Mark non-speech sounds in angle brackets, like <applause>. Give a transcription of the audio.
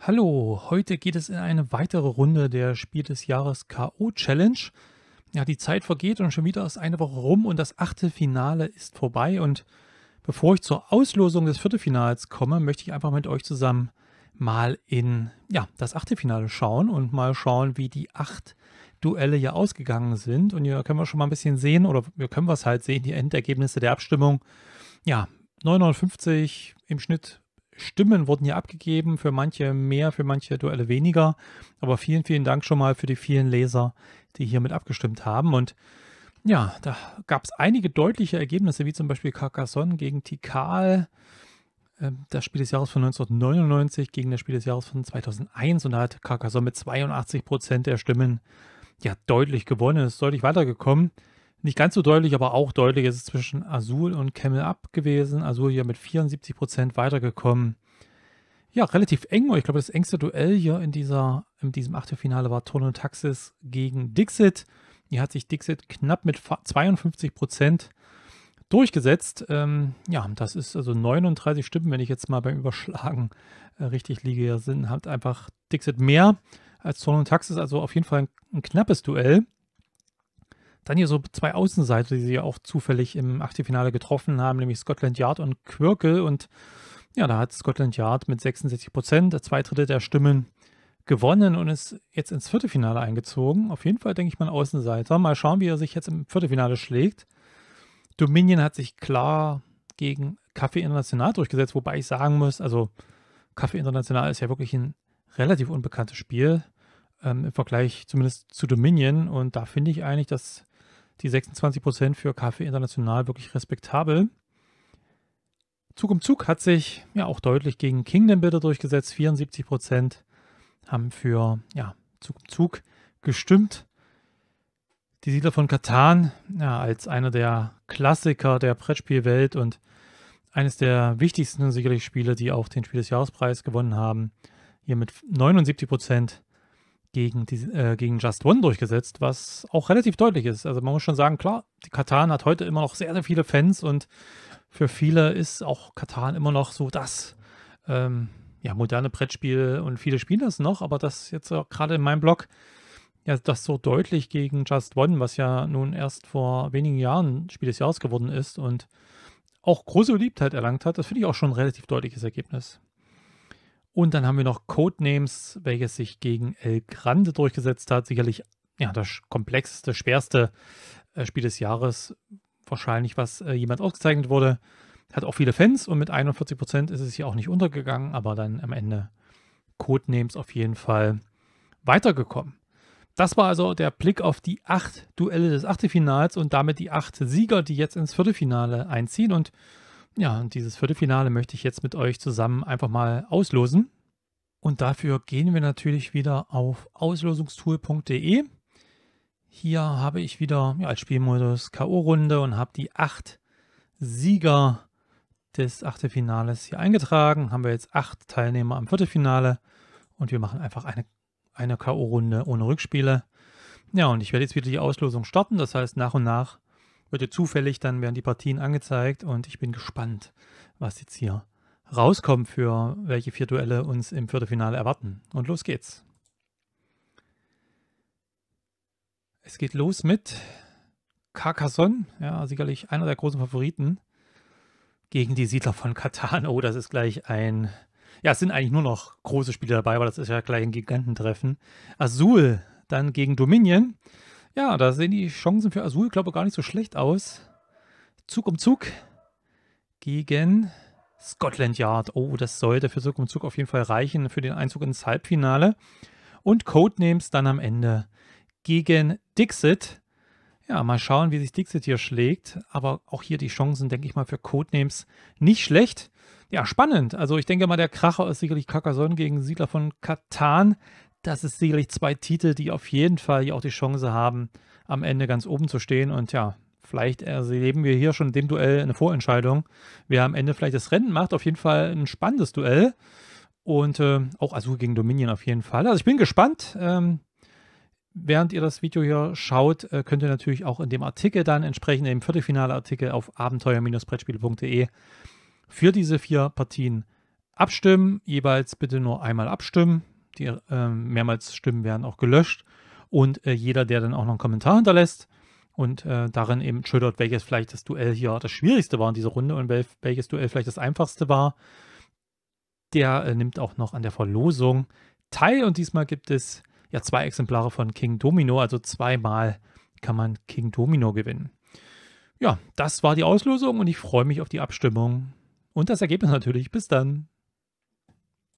Hallo, heute geht es in eine weitere Runde der Spiel des Jahres K.O. Challenge. Ja, die Zeit vergeht und schon wieder ist eine Woche rum und das achte Finale ist vorbei. Und bevor ich zur Auslosung des Viertelfinals komme, möchte ich einfach mit euch zusammen mal in ja, das achte Finale schauen und mal schauen, wie die acht Duelle hier ausgegangen sind. Und hier können wir schon mal ein bisschen sehen, oder wir können was halt sehen, die Endergebnisse der Abstimmung. Ja, 950 im Schnitt Stimmen wurden hier abgegeben, für manche mehr, für manche Duelle weniger. Aber vielen, vielen Dank schon mal für die vielen Leser, die hier mit abgestimmt haben. Und ja, da gab es einige deutliche Ergebnisse, wie zum Beispiel Carcassonne gegen Tikal, ähm, das Spiel des Jahres von 1999 gegen das Spiel des Jahres von 2001. Und da hat Carcassonne mit 82 Prozent der Stimmen ja deutlich gewonnen, ist deutlich weitergekommen. Nicht ganz so deutlich, aber auch deutlich ist es zwischen Azul und Camel Up gewesen. Azul hier mit 74% Prozent weitergekommen. Ja, relativ eng. Ich glaube, das engste Duell hier in, dieser, in diesem Achtelfinale war Tono Taxis gegen Dixit. Hier hat sich Dixit knapp mit 52 Prozent durchgesetzt. Ähm, ja, das ist also 39 Stimmen, wenn ich jetzt mal beim Überschlagen äh, richtig liege. Hier sind halt einfach Dixit mehr als Zorn und Taxis, also auf jeden Fall ein, ein knappes Duell. Dann hier so zwei Außenseiter, die sie ja auch zufällig im Achtelfinale getroffen haben, nämlich Scotland Yard und Quirkel. Und ja, da hat Scotland Yard mit 66 Prozent, zwei Drittel der Stimmen gewonnen und ist jetzt ins Viertelfinale eingezogen. Auf jeden Fall denke ich mal ein Außenseiter. Mal schauen, wie er sich jetzt im Viertelfinale schlägt. Dominion hat sich klar gegen Kaffee International durchgesetzt, wobei ich sagen muss, also Kaffee International ist ja wirklich ein relativ unbekanntes Spiel ähm, im Vergleich zumindest zu Dominion und da finde ich eigentlich, dass die 26 Prozent für Kaffee International wirklich respektabel. Zug um Zug hat sich ja auch deutlich gegen Kingdom Bitter durchgesetzt. 74 Prozent haben für ja, Zug um Zug gestimmt. Die Siedler von Katan ja, als einer der Klassiker der Brettspielwelt und eines der wichtigsten sicherlich Spiele, die auch den Spiel des Jahrespreis gewonnen haben. Hier mit 79 Prozent gegen, die, äh, gegen Just One durchgesetzt, was auch relativ deutlich ist. Also man muss schon sagen, klar, die Katan hat heute immer noch sehr, sehr viele Fans und für viele ist auch Katan immer noch so das ähm, ja, moderne Brettspiel und viele spielen das noch, aber das jetzt gerade in meinem Blog, ja, das so deutlich gegen Just One, was ja nun erst vor wenigen Jahren Spiel des Jahres geworden ist und auch große Beliebtheit erlangt hat, das finde ich auch schon ein relativ deutliches Ergebnis. Und dann haben wir noch Codenames, welches sich gegen El Grande durchgesetzt hat. Sicherlich ja, das komplexeste, schwerste äh, Spiel des Jahres, wahrscheinlich, was äh, jemand ausgezeichnet wurde. Hat auch viele Fans und mit 41% Prozent ist es hier auch nicht untergegangen, aber dann am Ende Codenames auf jeden Fall weitergekommen. Das war also der Blick auf die acht Duelle des Achtelfinals und damit die acht Sieger, die jetzt ins Viertelfinale einziehen. Und ja, und dieses Viertelfinale möchte ich jetzt mit euch zusammen einfach mal auslosen. Und dafür gehen wir natürlich wieder auf auslosungstool.de. Hier habe ich wieder ja, als Spielmodus K.O.-Runde und habe die acht Sieger des Achtelfinales hier eingetragen. Haben wir jetzt acht Teilnehmer am Viertelfinale und wir machen einfach eine, eine K.O.-Runde ohne Rückspiele. Ja, und ich werde jetzt wieder die Auslosung starten. Das heißt, nach und nach wird dir zufällig, dann werden die Partien angezeigt und ich bin gespannt, was jetzt hier rauskommt, für welche vier Duelle uns im Viertelfinale erwarten. Und los geht's. Es geht los mit Carcassonne, ja, sicherlich einer der großen Favoriten gegen die Siedler von Katan. <laughs> Oh, das ist gleich ein. Ja, es sind eigentlich nur noch große Spiele dabei, aber das ist ja gleich ein Gigantentreffen. Azul dann gegen Dominion. Ja, da sehen die Chancen für Azul, glaube ich, gar nicht so schlecht aus. Zug um Zug gegen Scotland Yard. Oh, das sollte für Zug um Zug auf jeden Fall reichen für den Einzug ins Halbfinale. Und Codenames dann am Ende gegen Dixit. Ja, mal schauen, wie sich Dixit hier schlägt. Aber auch hier die Chancen, denke ich mal, für Codenames nicht schlecht. Ja, spannend. Also ich denke mal, der Kracher ist sicherlich Carcassonne gegen Siedler von Katan. Das ist sicherlich zwei Titel, die auf jeden Fall hier auch die Chance haben, am Ende ganz oben zu stehen. Und ja, vielleicht erleben wir hier schon in dem Duell eine Vorentscheidung. Wer am Ende vielleicht das Rennen macht, auf jeden Fall ein spannendes Duell. Und äh, auch Azul gegen Dominion auf jeden Fall. Also ich bin gespannt. Ähm, während ihr das Video hier schaut, äh, könnt ihr natürlich auch in dem Artikel dann entsprechend, im Viertelfinale-Artikel auf abenteuer-brettspiele.de für diese vier Partien abstimmen. Jeweils bitte nur einmal abstimmen. Die äh, mehrmals Stimmen werden auch gelöscht. Und äh, jeder, der dann auch noch einen Kommentar hinterlässt und äh, darin eben schildert, welches vielleicht das Duell hier das schwierigste war in dieser Runde und wel welches Duell vielleicht das einfachste war, der äh, nimmt auch noch an der Verlosung teil. Und diesmal gibt es ja zwei Exemplare von King Domino, also zweimal kann man King Domino gewinnen. Ja, das war die Auslosung und ich freue mich auf die Abstimmung und das Ergebnis natürlich. Bis dann.